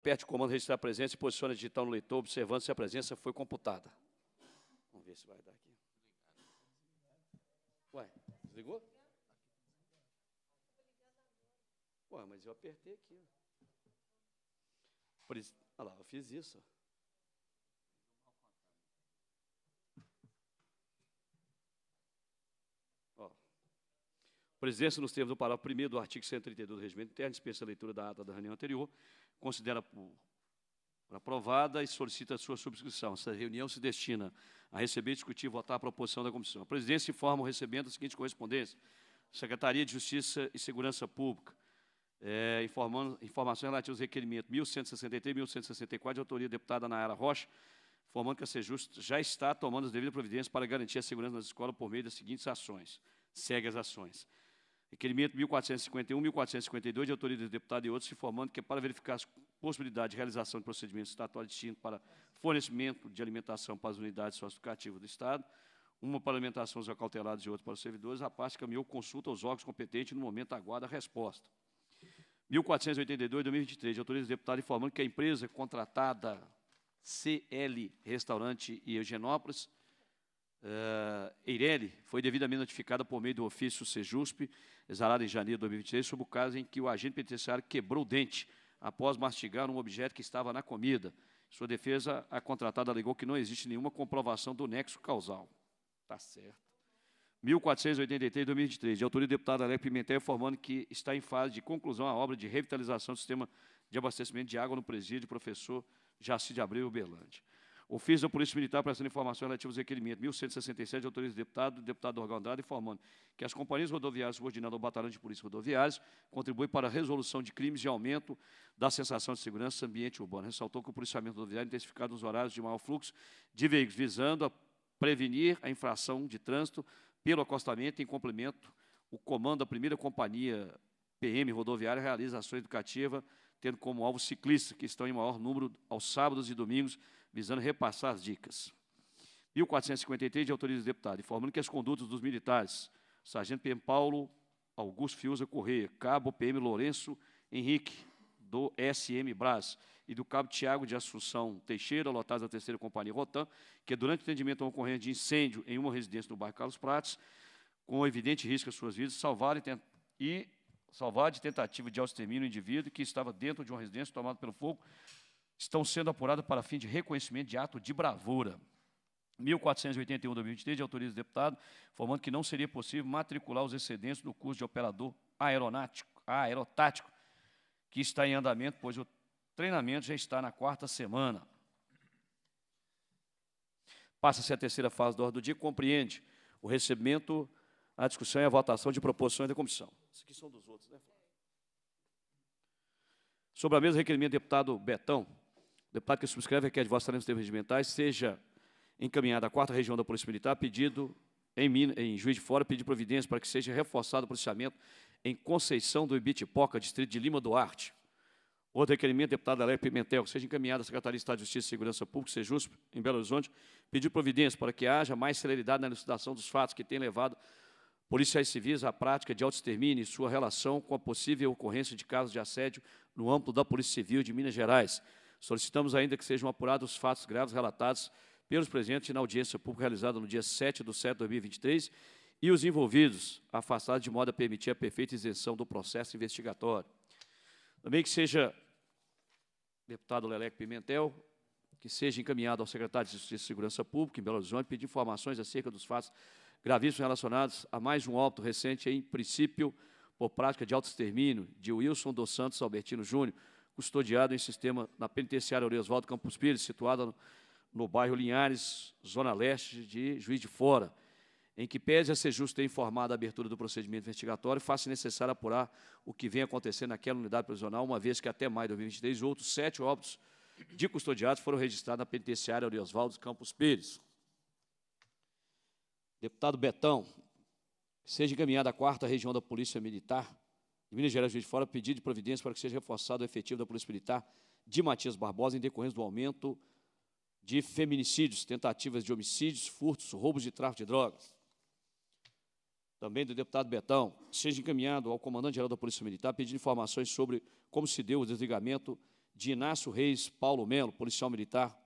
Aperte o comando registrar a presença e posicione digital no leitor, observando se a presença foi computada. Vamos ver se vai dar aqui. Ué, desligou? Ué, mas eu apertei aqui. Olha lá, eu fiz isso. Presença nos termos do parágrafo 1 do artigo 132 do Regimento Interno, dispensa a leitura da ata da reunião anterior considera por aprovada e solicita a sua subscrição. Essa reunião se destina a receber, discutir e votar a proposição da comissão. A presidência informa o recebendo a seguinte correspondência. Secretaria de Justiça e Segurança Pública, é, informando, informações relativas ao requerimento 1163 e 1164, de autoria da deputada Nayara Rocha, informando que a Sejust já está tomando as devidas providências para garantir a segurança nas escolas por meio das seguintes ações. Segue as ações. Requerimento 1451, 1452, de autoria do deputado e outros, informando que é para verificar a possibilidade de realização de procedimentos estatuais distintos para fornecimento de alimentação para as unidades socioeducativas do Estado, uma para alimentação aos acautelados e outra para os servidores, a parte caminhou consulta aos órgãos competentes no momento aguarda a resposta. 1482, 2023, de autoria do deputado informando que a empresa contratada CL Restaurante e Eugenópolis uh, eh, Eireli foi devidamente notificada por meio do ofício Sejusp, exalado em janeiro de 2023, sobre o caso em que o agente penitenciário quebrou o dente após mastigar um objeto que estava na comida. Sua defesa, a contratada alegou que não existe nenhuma comprovação do nexo causal. Está certo. 1483, 2023, de autoria do deputado Alex Pimentel, informando que está em fase de conclusão a obra de revitalização do sistema de abastecimento de água no presídio professor Jaci de Abreu Uberlândia. Ofício da Polícia Militar prestando informações relativas ao requerimento 1167, de autoria do deputado, deputado Orgão Andrade, informando que as companhias rodoviárias subordinadas ao Batalhão de Polícia Rodoviárias contribuem para a resolução de crimes e aumento da sensação de segurança ambiente urbano. Ressaltou que o policiamento rodoviário é intensificado nos horários de maior fluxo de veículos, visando a prevenir a infração de trânsito pelo acostamento em complemento o comando da primeira companhia PM rodoviária realiza ações educativas, tendo como alvo ciclistas que estão em maior número aos sábados e domingos visando repassar as dicas. 1453 de autoria do deputado, informando que as condutas dos militares, sargento PM Paulo Augusto Fiuza Corrêa, cabo PM Lourenço Henrique, do SM Brás, e do cabo Tiago de Assunção Teixeira, lotados da terceira companhia Rotan, que é durante o atendimento a uma ocorrência de incêndio em uma residência no bairro Carlos Prates, com evidente risco às suas vidas, salvaram e, e salvar de tentativa de austermínio o indivíduo que estava dentro de uma residência tomado pelo fogo estão sendo apuradas para fim de reconhecimento de ato de bravura. 1481 2023 de autoriza o deputado, informando que não seria possível matricular os excedentes do curso de operador aeronáutico, aerotático, que está em andamento, pois o treinamento já está na quarta semana. Passa-se a terceira fase da ordem do dia, compreende o recebimento, a discussão e a votação de proposições da comissão. aqui são dos outros, né? Sobre a mesa, requerimento do deputado Betão, o deputado que subscreve requer de vossa excelência termos regimentais seja encaminhada à quarta região da Polícia Militar, pedido em, Minas, em Juiz de Fora, pedir providência para que seja reforçado o policiamento em Conceição do Ibitipoca, distrito de Lima Duarte. Outro requerimento, deputado Lélia Pimentel, que seja encaminhada à Secretaria de Estado de Justiça e Segurança Pública, Sejusp, em Belo Horizonte, pedir providência para que haja mais celeridade na elucidação dos fatos que têm levado policiais civis à prática de autoextermínio e sua relação com a possível ocorrência de casos de assédio no âmbito da Polícia Civil de Minas Gerais. Solicitamos ainda que sejam apurados os fatos graves relatados pelos presentes na audiência pública realizada no dia 7 de setembro de 2023 e os envolvidos afastados de modo a permitir a perfeita isenção do processo investigatório. Também que seja, deputado Leleco Pimentel, que seja encaminhado ao secretário de Justiça e Segurança Pública em Belo Horizonte pedir informações acerca dos fatos gravíssimos relacionados a mais um óbito recente em princípio por prática de autoextermínio de Wilson dos Santos Albertino Júnior, custodiado em sistema na penitenciária Oresvaldo Campos Pires, situada no, no bairro Linhares, zona leste de Juiz de Fora, em que pese a ser justo ter informado a abertura do procedimento investigatório, faça necessário apurar o que vem acontecendo naquela unidade prisional, uma vez que até maio de 2023 outros sete óbitos de custodiados foram registrados na penitenciária Oresvaldo Campos Pires. Deputado Betão, seja encaminhada à quarta região da Polícia Militar de Minas Gerais, Juiz de Fora, pedido de providência para que seja reforçado o efetivo da Polícia Militar de Matias Barbosa em decorrência do aumento de feminicídios, tentativas de homicídios, furtos, roubos e tráfico de drogas. Também do deputado Betão, seja encaminhado ao comandante-geral da Polícia Militar pedindo informações sobre como se deu o desligamento de Inácio Reis Paulo Melo, policial militar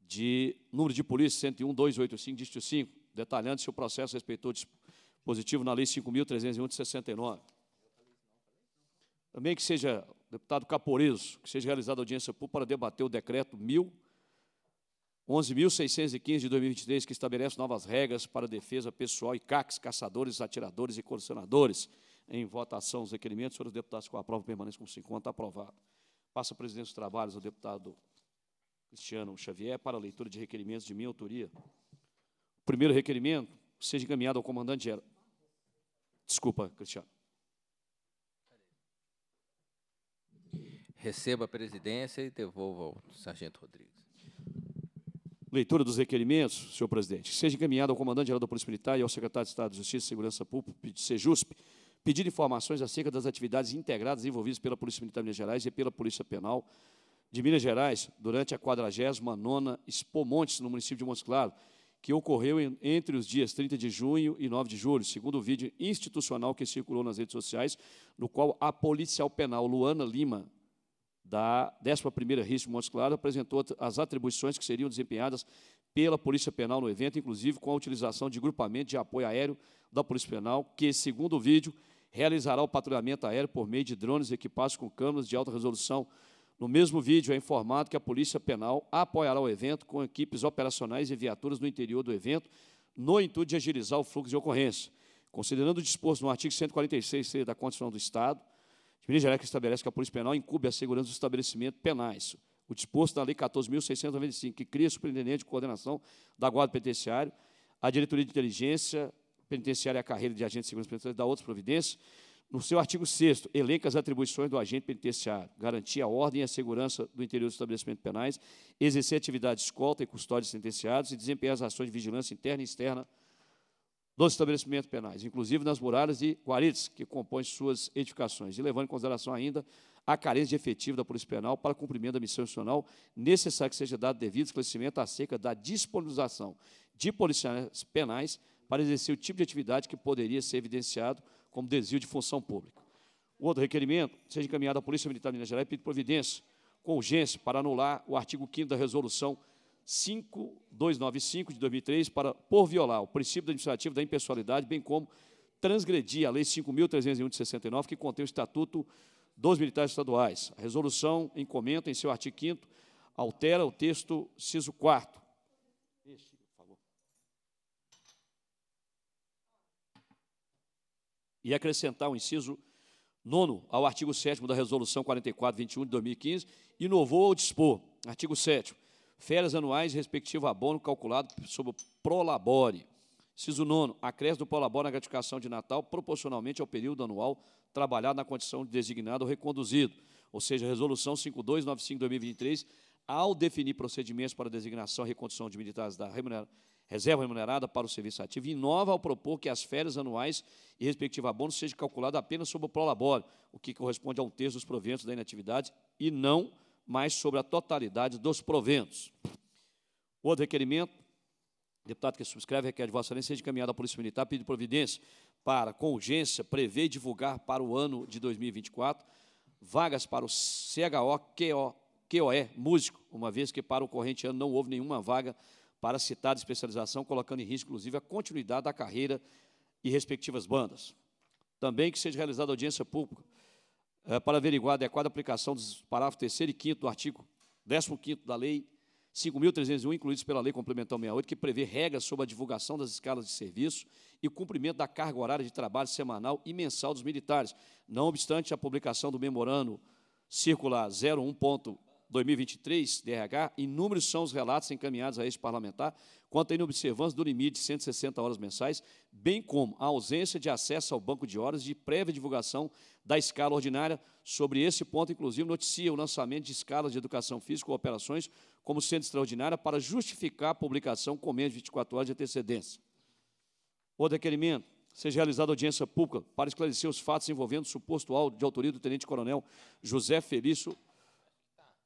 de número de polícia 101.285, dígito 5, detalhando se o processo respeitou dispositivo na Lei 5.301 de 69 também que seja, deputado Caporeso, que seja realizada audiência pública para debater o decreto 11.615 de 2023, que estabelece novas regras para defesa pessoal e CACs, caçadores, atiradores e colecionadores. Em votação, os requerimentos. Senhores deputados, com a prova permanente como se encontra. Aprovado. Passa a presidência dos trabalhos ao deputado Cristiano Xavier para a leitura de requerimentos de minha autoria. O primeiro requerimento seja encaminhado ao comandante-geral. Desculpa, Cristiano. receba a presidência e devolva ao Sargento Rodrigues. Leitura dos requerimentos, senhor presidente. Que seja encaminhado ao comandante-geral da Polícia Militar e ao secretário de Estado de Justiça e Segurança Pública, SEJUSP, pedir informações acerca das atividades integradas envolvidas pela Polícia Militar de Minas Gerais e pela Polícia Penal de Minas Gerais durante a 49 nona Expo Montes, no município de Montes Claros, que ocorreu entre os dias 30 de junho e 9 de julho, segundo o vídeo institucional que circulou nas redes sociais, no qual a policial penal Luana Lima da 11ª RIS Montes Claros apresentou as atribuições que seriam desempenhadas pela Polícia Penal no evento, inclusive com a utilização de grupamento de apoio aéreo da Polícia Penal, que, segundo o vídeo, realizará o patrulhamento aéreo por meio de drones equipados com câmeras de alta resolução. No mesmo vídeo, é informado que a Polícia Penal apoiará o evento com equipes operacionais e viaturas no interior do evento, no intuito de agilizar o fluxo de ocorrência. Considerando o disposto no artigo 146 da Constituição do Estado, Ministério Geral que estabelece que a Polícia Penal incube a segurança dos estabelecimentos penais. O disposto da Lei 14.695, que cria o superintendente de coordenação da Guarda Penitenciária, a Diretoria de Inteligência Penitenciária e a carreira de agente de segurança penitenciária da outras providências. No seu artigo 6 elenca as atribuições do agente penitenciário, garantir a ordem e a segurança do interior dos estabelecimentos penais, exercer atividade de escolta e custódia de sentenciados e desempenhar as ações de vigilância interna e externa nos estabelecimentos penais, inclusive nas muralhas e guaritas que compõem suas edificações, e levando em consideração ainda a carência de efetivo da Polícia Penal para cumprimento da missão institucional, necessário que seja dado devido esclarecimento acerca da disponibilização de policiais penais para exercer o tipo de atividade que poderia ser evidenciado como desvio de função pública. O outro requerimento seja encaminhado à Polícia Militar de Minas Gerais pedido providência com urgência para anular o artigo 5 da resolução 5295 de 2003 para por violar o princípio administrativo da impessoalidade, bem como transgredir a lei 5301 de 69 que contém o estatuto dos militares estaduais. A resolução em comenta em seu artigo 5 altera o texto ciso 4 e acrescentar o inciso 9 ao artigo 7 da Resolução 4421 de 2015, inovou ao dispor, artigo 7 férias anuais, respectivo abono calculado sob o prolabore. Ciso 9. Acresce do prolabore na gratificação de Natal proporcionalmente ao período anual trabalhado na condição de designado ou reconduzido. Ou seja, Resolução 5295-2023, ao definir procedimentos para designação e recondução de militares da remunera reserva remunerada para o serviço ativo, inova ao propor que as férias anuais e respectivo abono seja calculado apenas sob o prolabore, o que corresponde a um terço dos proventos da inatividade e não mas sobre a totalidade dos proventos. O outro requerimento, deputado que subscreve, requer de Vossa Excelência seja encaminhado à Polícia Militar pedido providência para, com urgência, prever e divulgar para o ano de 2024 vagas para o CHO, QOE, músico, uma vez que para o corrente ano não houve nenhuma vaga para citada especialização, colocando em risco, inclusive, a continuidade da carreira e respectivas bandas. Também que seja realizada audiência pública eh, para averiguar a adequada aplicação dos parágrafos 3 e 5 do artigo 15 da Lei 5.301, incluídos pela Lei Complementar 68, que prevê regras sobre a divulgação das escalas de serviço e cumprimento da carga horária de trabalho semanal e mensal dos militares. Não obstante a publicação do memorando circular 01. 2023, DRH, inúmeros são os relatos encaminhados a este parlamentar quanto à inobservância do limite de 160 horas mensais, bem como a ausência de acesso ao banco de horas de prévia divulgação da escala ordinária. Sobre esse ponto, inclusive, noticia o lançamento de escalas de educação física ou operações como sendo extraordinária para justificar a publicação com menos de 24 horas de antecedência. O requerimento seja realizada audiência pública para esclarecer os fatos envolvendo o suposto áudio de autoria do tenente-coronel José Felício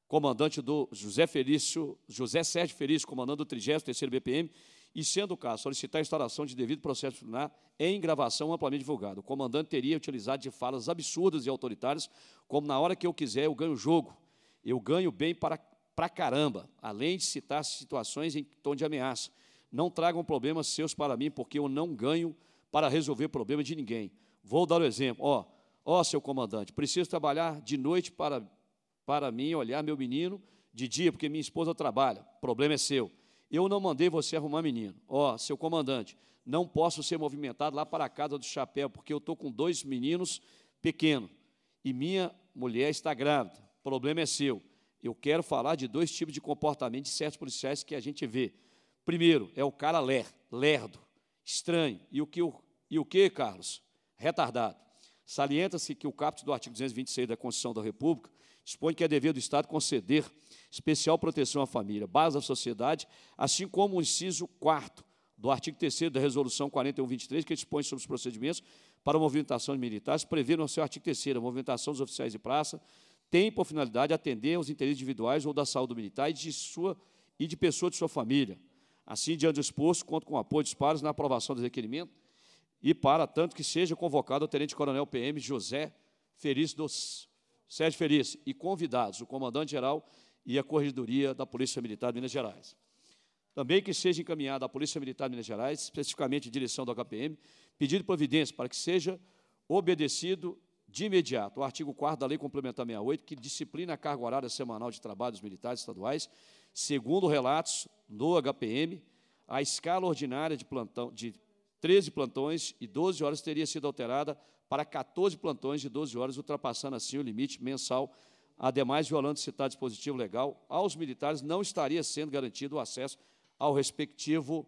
comandante do José Felício, José Sérgio Felício, comandante do 33º BPM, e sendo o caso, solicitar a instauração de devido processo disciplinar em gravação amplamente divulgada. O comandante teria utilizado de falas absurdas e autoritárias, como na hora que eu quiser eu ganho o jogo, eu ganho bem para, para caramba, além de citar situações em tom de ameaça. Não tragam problemas seus para mim, porque eu não ganho para resolver problema de ninguém. Vou dar o um exemplo. Ó, ó, seu comandante, preciso trabalhar de noite para para mim olhar meu menino de dia, porque minha esposa trabalha, problema é seu. Eu não mandei você arrumar menino. Ó, oh, seu comandante, não posso ser movimentado lá para a casa do chapéu, porque eu estou com dois meninos pequenos e minha mulher está grávida. Problema é seu. Eu quero falar de dois tipos de comportamento de certos policiais que a gente vê. Primeiro, é o cara ler, lerdo, estranho. E o que, e o que Carlos? Retardado. Salienta-se que o caput do artigo 226 da Constituição da República dispõe que é dever do Estado conceder especial proteção à família, base da sociedade, assim como o inciso 4 do artigo 3 da Resolução 4123, que dispõe sobre os procedimentos para a movimentação de militares, prevê no seu artigo 3 a movimentação dos oficiais de praça, tem por finalidade atender aos interesses individuais ou da saúde militar e de, sua, e de pessoa de sua família. Assim, diante do exposto, conto com o apoio dos pares na aprovação do requerimento e para tanto que seja convocado o tenente-coronel PM José Feliz dos Sérgio Feliz e convidados o comandante-geral e a corregedoria da Polícia Militar de Minas Gerais. Também que seja encaminhada à Polícia Militar de Minas Gerais, especificamente direção do HPM, pedido de providência para que seja obedecido de imediato o artigo 4 da Lei Complementar 68, que disciplina a carga horária semanal de trabalho dos militares estaduais, segundo relatos do HPM, a escala ordinária de plantão de 13 plantões e 12 horas teria sido alterada para 14 plantões de 12 horas, ultrapassando assim o limite mensal. Ademais, violando citar dispositivo legal, aos militares não estaria sendo garantido o acesso ao respectivo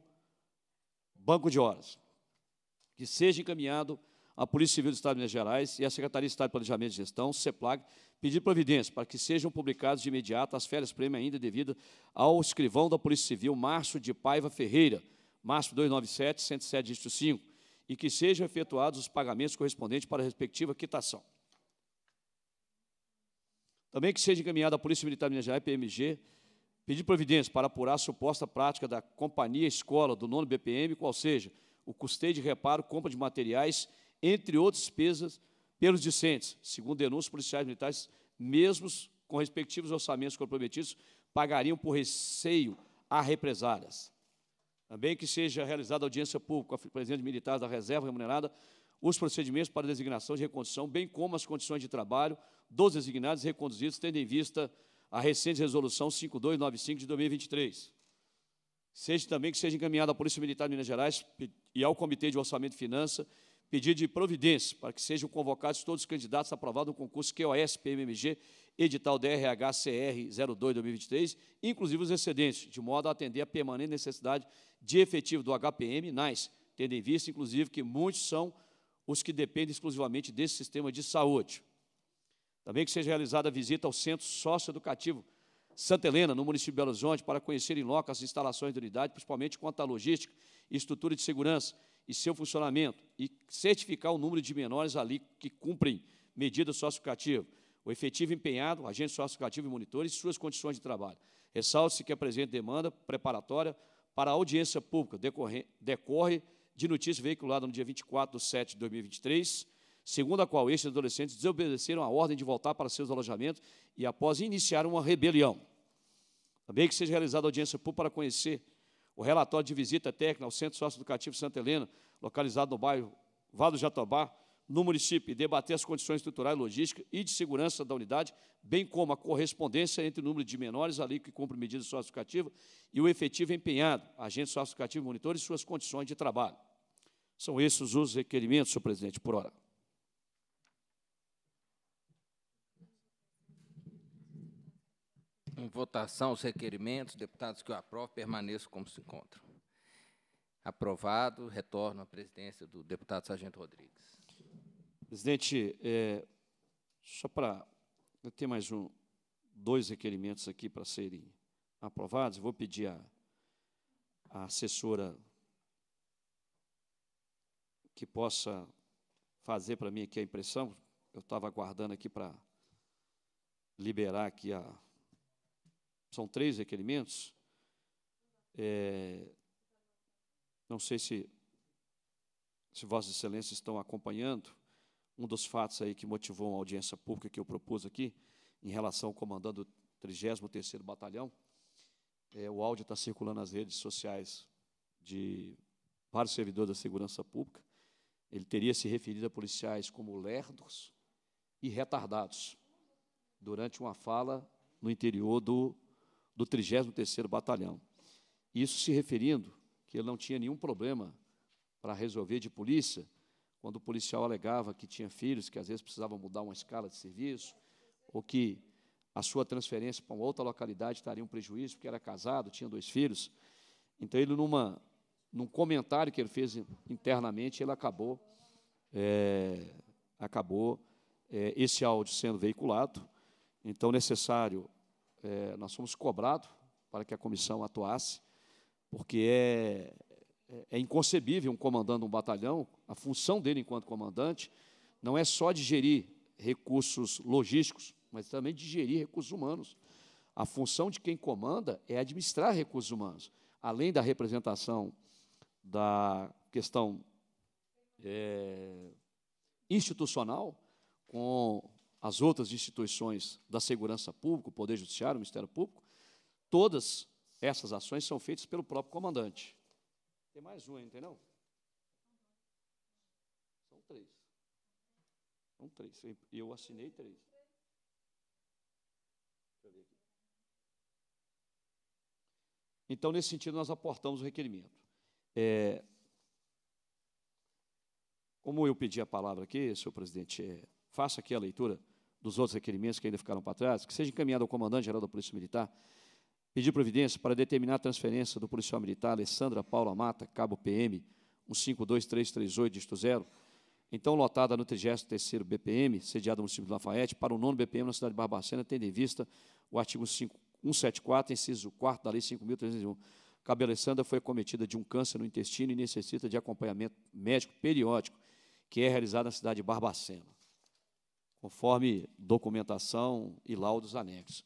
banco de horas, que seja encaminhado à Polícia Civil do Estado de Minas Gerais e à Secretaria de Estado de Planejamento e Gestão, CEPLAG, pedir providência para que sejam publicados de imediato as férias prêmio ainda devidas ao escrivão da Polícia Civil, Márcio de Paiva Ferreira, Márcio 297, 107, dígito 5, e que sejam efetuados os pagamentos correspondentes para a respectiva quitação. Também que seja encaminhada à Polícia Militar Minas Gerais, PMG, pedir providência para apurar a suposta prática da companhia escola do nono BPM, qual seja o custeio de reparo, compra de materiais, entre outras despesas, pelos discentes, segundo denúncias policiais militares, mesmos com respectivos orçamentos comprometidos, pagariam por receio a represálias. Também que seja realizada audiência pública com a presença de militares da reserva remunerada, os procedimentos para designação de recondução, bem como as condições de trabalho dos designados e reconduzidos, tendo em vista a recente resolução 5295 de 2023. Seja também que seja encaminhada à Polícia Militar de Minas Gerais e ao Comitê de Orçamento e Finanças pedir de providência para que sejam convocados todos os candidatos aprovados no concurso QOS PMMG, edital DRH-CR 02-2023, inclusive os excedentes, de modo a atender a permanente necessidade de efetivo do HPM NAIS, tendo em vista, inclusive, que muitos são os que dependem exclusivamente desse sistema de saúde. Também que seja realizada a visita ao Centro Socioeducativo Santa Helena, no município de Belo Horizonte, para conhecer em loco as instalações da unidade, principalmente quanto à logística e estrutura de segurança, e seu funcionamento e certificar o número de menores ali que cumprem medida socioeducativa, o efetivo empenhado, agente socioeducativo e monitores e suas condições de trabalho. ressalte se que presente demanda preparatória para a audiência pública, decorre, decorre de notícia veiculada no dia 24 de setembro de 2023, segundo a qual estes adolescentes desobedeceram a ordem de voltar para seus alojamentos e após iniciar uma rebelião. Também que seja realizada audiência pública para conhecer o relatório de visita técnica ao Centro Socioeducativo Santa Helena, localizado no bairro Vado Jatobá, no município, e debater as condições estruturais, logísticas e de segurança da unidade, bem como a correspondência entre o número de menores ali que cumprem medidas socioeducativas e o efetivo empenhado, agente socioeducativo monitor e suas condições de trabalho. São esses os requerimentos, senhor presidente, por hora. em votação os requerimentos. Deputados que eu aprovo, permaneço como se encontram. Aprovado, retorno à presidência do deputado Sargento Rodrigues. Presidente, é, só para. Eu tenho mais um, dois requerimentos aqui para serem aprovados. Vou pedir à, à assessora que possa fazer para mim aqui a impressão. Eu estava aguardando aqui para liberar aqui a são três requerimentos. É, não sei se, se Vossas Excelências estão acompanhando. Um dos fatos aí que motivou a audiência pública que eu propus aqui, em relação ao comandante do 33 Batalhão, é, o áudio está circulando nas redes sociais de vários servidores da segurança pública. Ele teria se referido a policiais como lerdos e retardados durante uma fala no interior do do 33º Batalhão. Isso se referindo que ele não tinha nenhum problema para resolver de polícia, quando o policial alegava que tinha filhos, que às vezes precisava mudar uma escala de serviço, ou que a sua transferência para uma outra localidade estaria um prejuízo, porque era casado, tinha dois filhos. Então, ele, numa, num comentário que ele fez internamente, ele acabou, é, acabou é, esse áudio sendo veiculado. Então, necessário é, nós fomos cobrados para que a comissão atuasse, porque é, é, é inconcebível um comandante de um batalhão, a função dele enquanto comandante, não é só de gerir recursos logísticos, mas também de gerir recursos humanos. A função de quem comanda é administrar recursos humanos, além da representação da questão é, institucional, com as outras instituições da segurança pública, o Poder Judiciário, o Ministério Público, todas essas ações são feitas pelo próprio comandante. Tem mais uma, entendeu? São três. São três. Eu assinei três. Então, nesse sentido, nós aportamos o requerimento. É, como eu pedi a palavra aqui, senhor presidente, é, aqui a leitura dos outros requerimentos que ainda ficaram para trás, que seja encaminhado ao comandante-geral da Polícia Militar, pedir providência para determinar a transferência do policial militar Alessandra Paula Mata, cabo PM 152338, disto zero, então lotada no 33º BPM, sediado no município de Lafayette, para o 9 BPM na cidade de Barbacena, tendo em vista o artigo 174, inciso 4 da Lei 5.301. Cabe Alessandra foi cometida de um câncer no intestino e necessita de acompanhamento médico periódico, que é realizado na cidade de Barbacena conforme documentação e laudos anexos.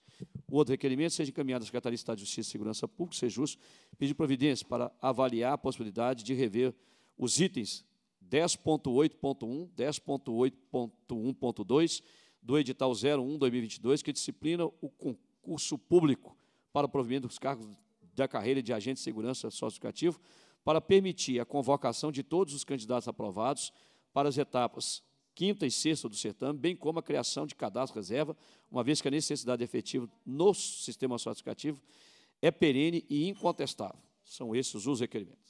O outro requerimento seja encaminhado à Secretaria de Estado de Justiça e Segurança Pública, seja justo, pedir providência para avaliar a possibilidade de rever os itens 10.8.1, 10.8.1.2 do edital 01-2022, que disciplina o concurso público para o provimento dos cargos da carreira de agente de segurança socioeducativo, para permitir a convocação de todos os candidatos aprovados para as etapas quinta e sexta do certame, bem como a criação de cadastro reserva, uma vez que a necessidade efetiva no sistema certificativo é perene e incontestável. São esses os requerimentos.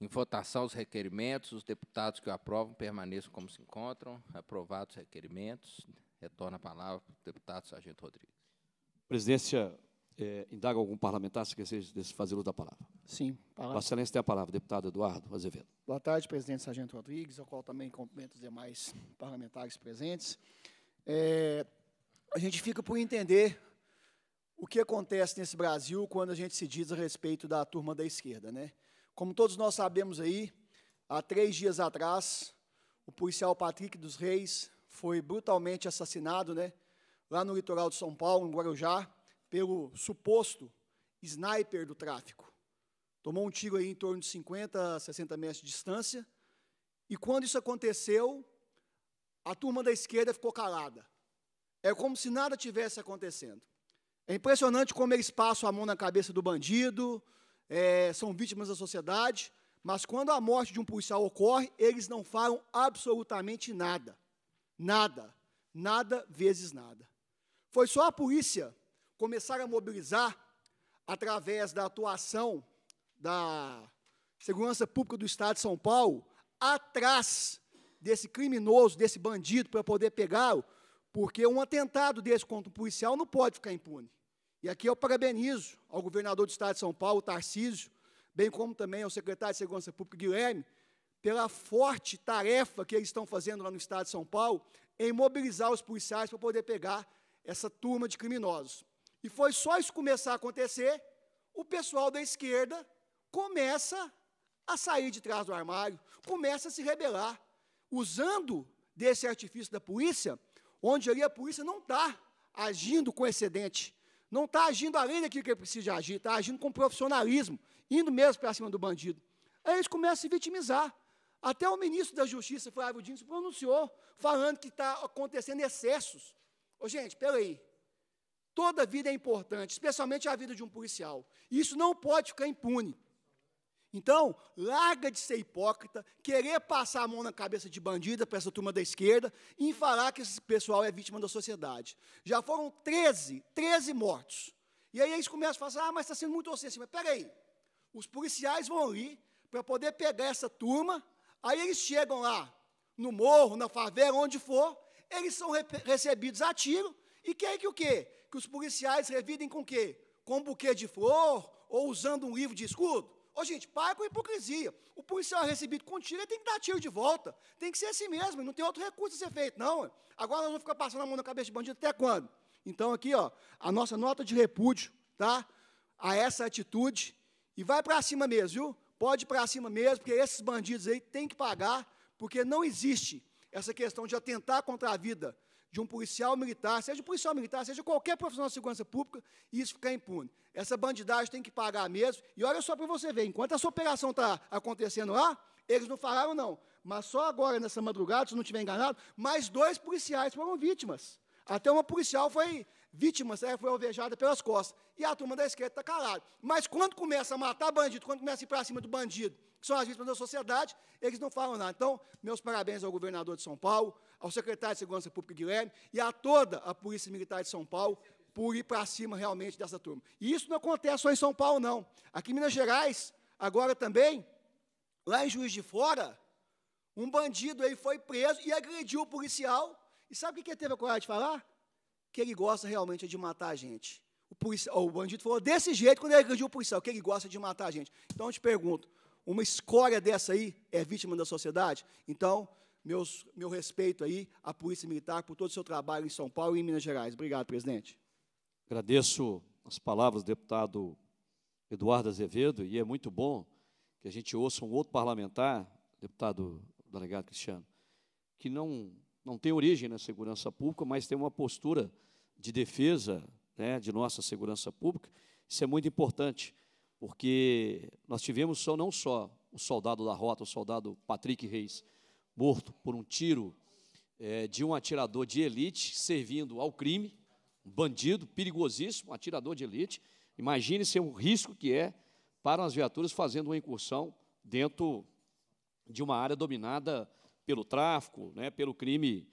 Em votação os requerimentos, os deputados que o aprovam permaneçam como se encontram. Aprovados os requerimentos. Retorna a palavra para o deputado Sargento Rodrigues. Presidência, é, indaga algum parlamentar se quiser fazer uso da palavra. Sim. Palavra. Vossa Excelência tem a palavra, deputado Eduardo Azevedo. Boa tarde, presidente Sargento Rodrigues, ao qual também cumprimento os demais parlamentares presentes. É, a gente fica por entender o que acontece nesse Brasil quando a gente se diz a respeito da turma da esquerda. Né? Como todos nós sabemos aí, há três dias atrás, o policial Patrick dos Reis foi brutalmente assassinado né, lá no litoral de São Paulo, em Guarujá pelo suposto sniper do tráfico. Tomou um tiro aí em torno de 50 a 60 metros de distância. E quando isso aconteceu, a turma da esquerda ficou calada. É como se nada tivesse acontecendo. É impressionante como eles passam a mão na cabeça do bandido, é, são vítimas da sociedade, mas quando a morte de um policial ocorre, eles não falam absolutamente nada. Nada. Nada vezes nada. Foi só a polícia começaram a mobilizar através da atuação da Segurança Pública do Estado de São Paulo atrás desse criminoso, desse bandido, para poder pegá-lo, porque um atentado desse contra um policial não pode ficar impune. E aqui eu parabenizo ao governador do Estado de São Paulo, Tarcísio, bem como também ao secretário de Segurança Pública, Guilherme, pela forte tarefa que eles estão fazendo lá no Estado de São Paulo em mobilizar os policiais para poder pegar essa turma de criminosos. E foi só isso começar a acontecer, o pessoal da esquerda começa a sair de trás do armário, começa a se rebelar, usando desse artifício da polícia, onde ali a polícia não está agindo com excedente, não está agindo além daquilo que ele precisa agir, está agindo com profissionalismo, indo mesmo para cima do bandido. Aí eles começam a se vitimizar. Até o ministro da Justiça, Flávio Dino, se pronunciou, falando que está acontecendo excessos. Ô, gente, peraí. Toda vida é importante, especialmente a vida de um policial. isso não pode ficar impune. Então, larga de ser hipócrita, querer passar a mão na cabeça de bandida para essa turma da esquerda e falar que esse pessoal é vítima da sociedade. Já foram 13, 13 mortos. E aí eles começam a falar, assim, ah, mas está sendo muito ofensivo. Mas peraí, os policiais vão ali para poder pegar essa turma, aí eles chegam lá, no morro, na favela, onde for, eles são recebidos a tiro, e quer que o quê? que os policiais revidem com quê? Com um buquê de flor ou usando um livro de escudo? Ô, gente, para com a hipocrisia. O policial é recebido com tiro, ele tem que dar tiro de volta. Tem que ser assim mesmo, não tem outro recurso a ser feito, não. Agora nós vamos ficar passando a mão na cabeça de bandido até quando? Então, aqui, ó, a nossa nota de repúdio, tá? A essa atitude. E vai para cima mesmo, viu? Pode ir para cima mesmo, porque esses bandidos aí têm que pagar, porque não existe essa questão de atentar contra a vida de um policial militar, seja um policial militar, seja qualquer profissional de segurança pública, e isso ficar impune. Essa bandidagem tem que pagar mesmo. E olha só para você ver, enquanto essa operação está acontecendo lá, eles não falaram, não. Mas só agora, nessa madrugada, se não estiver enganado, mais dois policiais foram vítimas. Até uma policial foi vítima é, foi alvejada pelas costas. E a turma da esquerda está calada. Mas quando começa a matar bandido, quando começa a ir para cima do bandido, que são as vítimas da sociedade, eles não falam nada. Então, meus parabéns ao governador de São Paulo, ao secretário de Segurança Pública, Guilherme, e a toda a Polícia Militar de São Paulo, por ir para cima realmente dessa turma. E isso não acontece só em São Paulo, não. Aqui em Minas Gerais, agora também, lá em Juiz de Fora, um bandido aí foi preso e agrediu o policial. E sabe o que ele teve a coragem de falar? que ele gosta realmente é de matar a gente. O, policial, o bandido falou desse jeito quando ele agrediu o policial, que ele gosta é de matar a gente. Então eu te pergunto, uma escória dessa aí é vítima da sociedade? Então, meus, meu respeito aí à Polícia Militar por todo o seu trabalho em São Paulo e em Minas Gerais. Obrigado, presidente. Agradeço as palavras do deputado Eduardo Azevedo, e é muito bom que a gente ouça um outro parlamentar, deputado delegado Cristiano, que não, não tem origem na segurança pública, mas tem uma postura de defesa né, de nossa segurança pública, isso é muito importante, porque nós tivemos só, não só o soldado da rota, o soldado Patrick Reis, morto por um tiro é, de um atirador de elite servindo ao crime, um bandido perigosíssimo, um atirador de elite. Imagine-se o é risco que é para as viaturas fazendo uma incursão dentro de uma área dominada pelo tráfico, né, pelo crime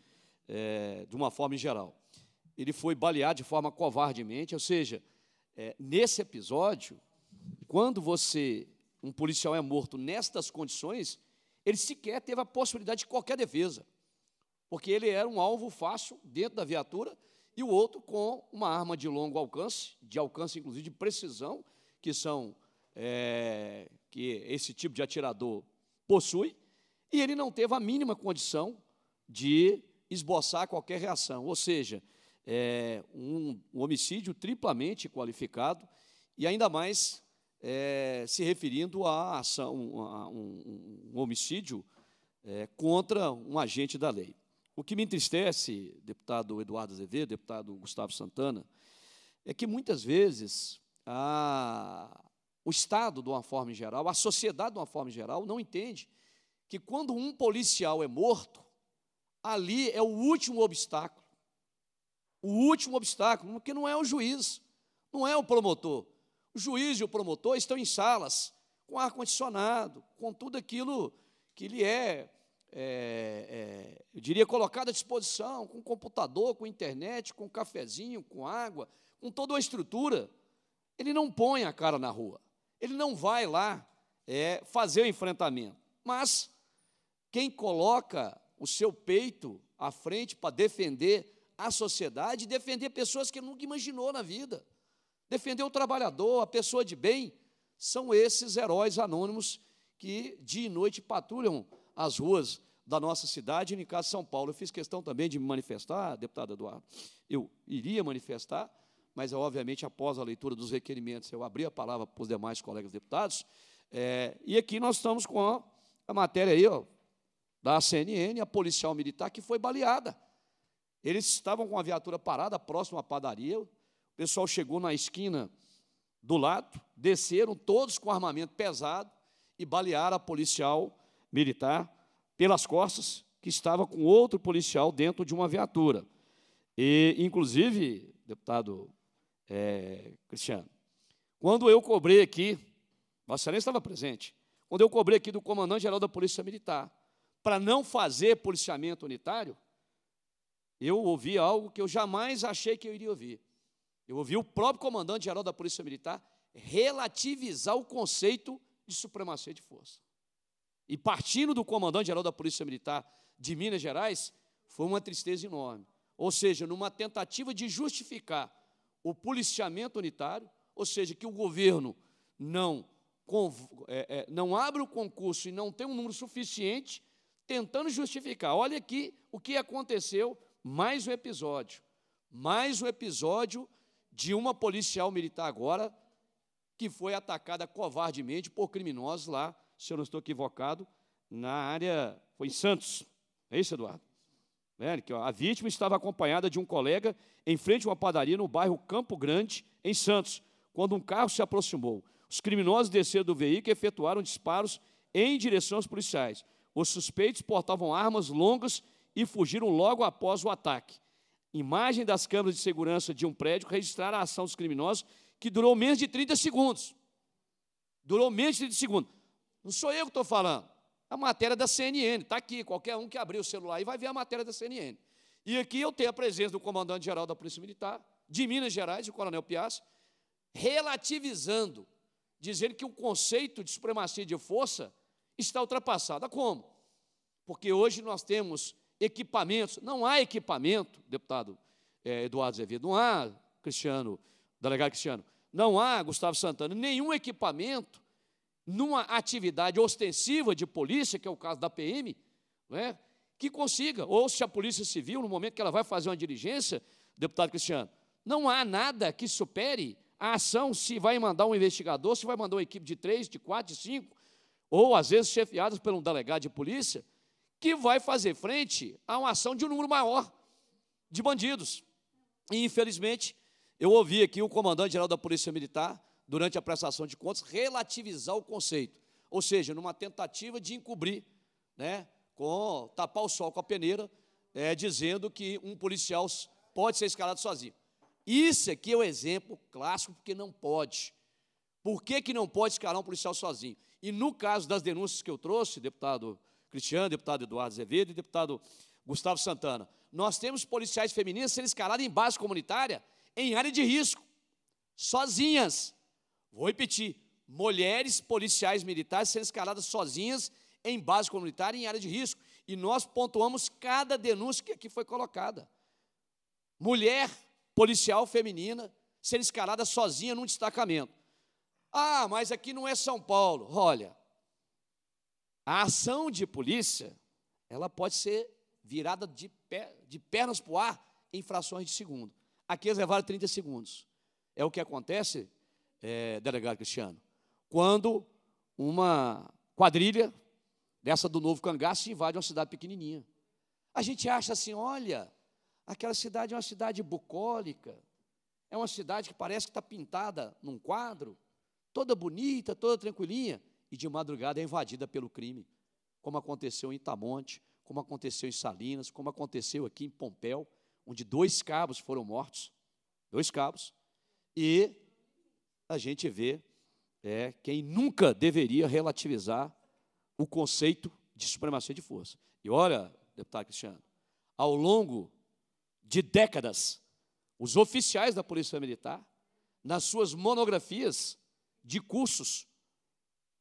é, de uma forma geral ele foi baleado de forma covardemente, ou seja, é, nesse episódio, quando você, um policial é morto nestas condições, ele sequer teve a possibilidade de qualquer defesa, porque ele era um alvo fácil dentro da viatura e o outro com uma arma de longo alcance, de alcance inclusive de precisão, que são é, que esse tipo de atirador possui, e ele não teve a mínima condição de esboçar qualquer reação. Ou seja, é, um, um, homicídio triplamente qualificado e ainda mais é, se referindo a, ação, a um, um, homicídio é, contra um agente da lei. O que me entristece, deputado Eduardo Azevedo, deputado Gustavo Santana, é que muitas vezes a, o Estado, de uma forma geral, a sociedade, de uma forma geral, não entende que quando um policial é morto, ali é o último obstáculo o último obstáculo, porque não é o juiz, não é o promotor. O juiz e o promotor estão em salas com ar-condicionado, com tudo aquilo que lhe é, é, é, eu diria, colocado à disposição, com computador, com internet, com cafezinho, com água, com toda a estrutura. Ele não põe a cara na rua, ele não vai lá é, fazer o enfrentamento. Mas quem coloca o seu peito à frente para defender a sociedade, defender pessoas que nunca imaginou na vida, defender o trabalhador, a pessoa de bem. São esses heróis anônimos que dia e noite patrulham as ruas da nossa cidade, no caso São Paulo. Eu fiz questão também de me manifestar, deputado Eduardo. Eu iria manifestar, mas é, obviamente após a leitura dos requerimentos eu abri a palavra para os demais colegas deputados. É, e aqui nós estamos com a, a matéria aí ó, da CNN, a policial militar que foi baleada eles estavam com a viatura parada próximo à padaria. O pessoal chegou na esquina do lado, desceram todos com armamento pesado e balearam a policial militar pelas costas, que estava com outro policial dentro de uma viatura. E, inclusive, deputado é, Cristiano, quando eu cobrei aqui, Vossa Excelência estava presente, quando eu cobrei aqui do comandante-geral da Polícia Militar, para não fazer policiamento unitário, eu ouvi algo que eu jamais achei que eu iria ouvir. Eu ouvi o próprio comandante-geral da Polícia Militar relativizar o conceito de supremacia de força. E partindo do comandante-geral da Polícia Militar de Minas Gerais, foi uma tristeza enorme. Ou seja, numa tentativa de justificar o policiamento unitário, ou seja, que o governo não, é, é, não abre o concurso e não tem um número suficiente, tentando justificar. Olha aqui o que aconteceu mais um episódio, mais um episódio de uma policial militar agora que foi atacada covardemente por criminosos lá, se eu não estou equivocado, na área, foi em Santos, é isso, Eduardo? É, a vítima estava acompanhada de um colega em frente a uma padaria no bairro Campo Grande, em Santos, quando um carro se aproximou. Os criminosos desceram do veículo e efetuaram disparos em direção aos policiais. Os suspeitos portavam armas longas e fugiram logo após o ataque. Imagem das câmeras de segurança de um prédio registraram a ação dos criminosos, que durou menos de 30 segundos. Durou menos de 30 segundos. Não sou eu que estou falando. A matéria da CNN está aqui. Qualquer um que abrir o celular e vai ver a matéria da CNN. E aqui eu tenho a presença do comandante-geral da Polícia Militar, de Minas Gerais, o coronel Piazza, relativizando, dizendo que o conceito de supremacia de força está ultrapassado. Como? Porque hoje nós temos equipamentos. Não há equipamento, deputado é, Eduardo Zevedo, não há, Cristiano, delegado Cristiano, não há, Gustavo Santana, nenhum equipamento numa atividade ostensiva de polícia, que é o caso da PM, né, que consiga, ou se a Polícia Civil, no momento que ela vai fazer uma diligência, deputado Cristiano, não há nada que supere a ação, se vai mandar um investigador, se vai mandar uma equipe de três, de quatro, de cinco, ou às vezes chefiadas por um delegado de polícia, que vai fazer frente a uma ação de um número maior de bandidos. E, infelizmente, eu ouvi aqui o comandante-geral da Polícia Militar, durante a prestação de contas, relativizar o conceito. Ou seja, numa tentativa de encobrir, né, com tapar o sol com a peneira, é, dizendo que um policial pode ser escalado sozinho. Isso aqui é o um exemplo clássico, porque não pode. Por que, que não pode escalar um policial sozinho? E no caso das denúncias que eu trouxe, deputado Cristiano, deputado Eduardo Azevedo e deputado Gustavo Santana. Nós temos policiais femininas sendo escaladas em base comunitária, em área de risco, sozinhas. Vou repetir: mulheres policiais militares sendo escaladas sozinhas em base comunitária, em área de risco. E nós pontuamos cada denúncia que aqui foi colocada. Mulher policial feminina sendo escalada sozinha num destacamento. Ah, mas aqui não é São Paulo. Olha, a ação de polícia, ela pode ser virada de, pé, de pernas para o ar em frações de segundo. Aqui eles levaram 30 segundos. É o que acontece, é, delegado Cristiano, quando uma quadrilha dessa do Novo Cangaço invade uma cidade pequenininha. A gente acha assim, olha, aquela cidade é uma cidade bucólica, é uma cidade que parece que está pintada num quadro, toda bonita, toda tranquilinha e de madrugada é invadida pelo crime, como aconteceu em Itamonte, como aconteceu em Salinas, como aconteceu aqui em Pompéu, onde dois cabos foram mortos, dois cabos, e a gente vê é, quem nunca deveria relativizar o conceito de supremacia de força. E olha, deputado Cristiano, ao longo de décadas, os oficiais da Polícia Militar, nas suas monografias de cursos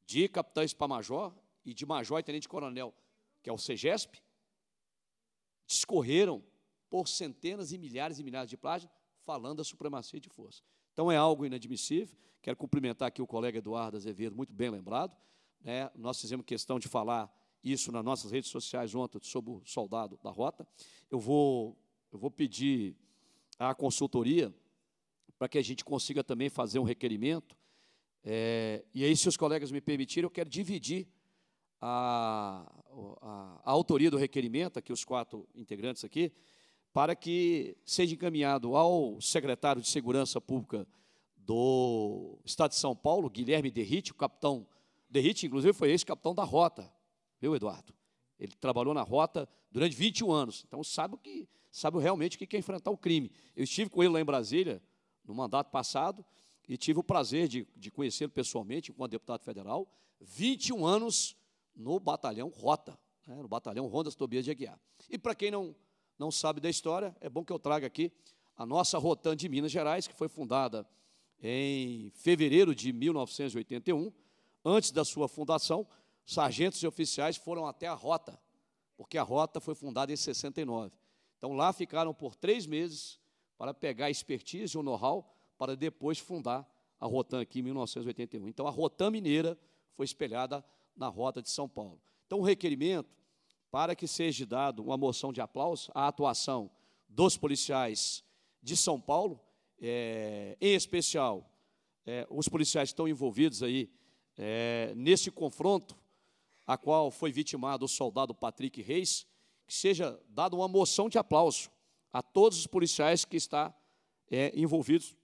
de para major e de major e tenente-coronel, que é o CEGESP, discorreram por centenas e milhares e milhares de páginas falando da supremacia de força. Então é algo inadmissível. Quero cumprimentar aqui o colega Eduardo Azevedo, muito bem lembrado. Né? Nós fizemos questão de falar isso nas nossas redes sociais ontem sobre o soldado da rota. Eu vou, eu vou pedir à consultoria para que a gente consiga também fazer um requerimento é, e aí, se os colegas me permitirem, eu quero dividir a, a, a, autoria do requerimento, aqui os quatro integrantes aqui, para que seja encaminhado ao secretário de Segurança Pública do Estado de São Paulo, Guilherme Derrite, o capitão Derrite, inclusive, foi ex-capitão da Rota, viu, Eduardo? Ele trabalhou na Rota durante 21 anos, então sabe, que, sabe realmente o que quer é enfrentar o crime. Eu estive com ele lá em Brasília, no mandato passado, e tive o prazer de, de conhecê-lo pessoalmente como deputado federal, 21 anos no batalhão Rota, né, no batalhão Rondas Tobias de Aguiar. E para quem não, não sabe da história, é bom que eu traga aqui a nossa Rotan de Minas Gerais, que foi fundada em fevereiro de 1981. Antes da sua fundação, sargentos e oficiais foram até a Rota, porque a Rota foi fundada em 69. Então, lá ficaram por três meses para pegar expertise e o know-how para depois fundar a Rotan aqui em 1981. Então, a Rotan mineira foi espelhada na Rota de São Paulo. Então, o requerimento, para que seja dado uma moção de aplauso à atuação dos policiais de São Paulo, é, em especial é, os policiais que estão envolvidos aí é, nesse confronto, a qual foi vitimado o soldado Patrick Reis, que seja dada uma moção de aplauso a todos os policiais que estão é, envolvidos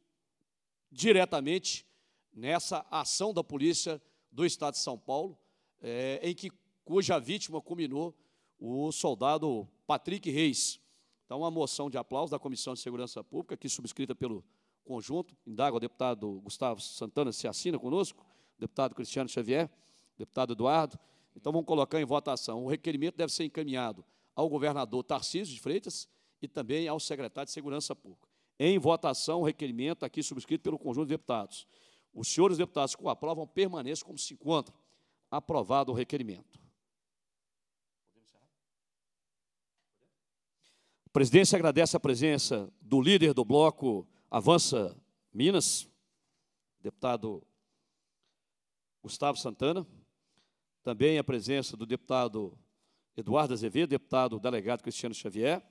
diretamente nessa ação da polícia do Estado de São Paulo, é, em que cuja vítima culminou o soldado Patrick Reis. Então, uma moção de aplauso da Comissão de Segurança Pública, aqui subscrita pelo conjunto, indaga o deputado Gustavo Santana se assina conosco, deputado Cristiano Xavier, deputado Eduardo. Então, vamos colocar em votação. O requerimento deve ser encaminhado ao governador Tarcísio de Freitas e também ao secretário de Segurança Pública. Em votação, o requerimento aqui subscrito pelo conjunto de deputados. Os senhores deputados que o aprovam permaneçam como se encontram. Aprovado o requerimento. A presidência agradece a presença do líder do bloco Avança Minas, deputado Gustavo Santana. Também a presença do deputado Eduardo Azevedo, deputado delegado Cristiano Xavier.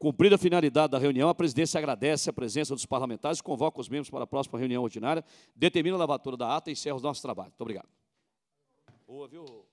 Cumprida a finalidade da reunião, a presidência agradece a presença dos parlamentares, convoca os membros para a próxima reunião ordinária, determina a lavatura da ata e encerra os nossos trabalhos. Muito obrigado. Boa, viu?